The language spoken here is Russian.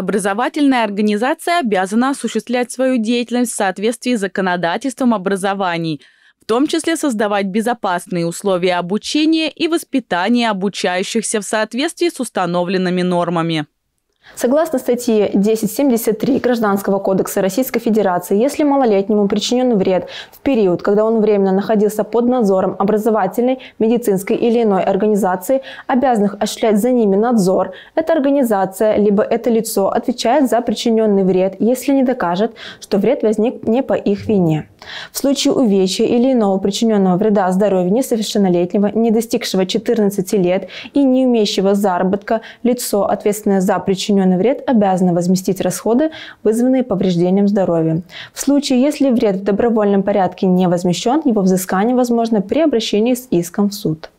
Образовательная организация обязана осуществлять свою деятельность в соответствии с законодательством образований, в том числе создавать безопасные условия обучения и воспитания обучающихся в соответствии с установленными нормами. Согласно статье 1073 Гражданского кодекса Российской Федерации, если малолетнему причинен вред в период, когда он временно находился под надзором образовательной, медицинской или иной организации, обязанных осуществлять за ними надзор, эта организация либо это лицо отвечает за причиненный вред, если не докажет, что вред возник не по их вине. В случае увечья или иного причиненного вреда здоровью несовершеннолетнего, не достигшего 14 лет и не имеющего заработка, лицо, ответственное за причиненный причиненный вред обязаны возместить расходы, вызванные повреждением здоровья. В случае, если вред в добровольном порядке не возмещен, его взыскание возможно при обращении с иском в суд.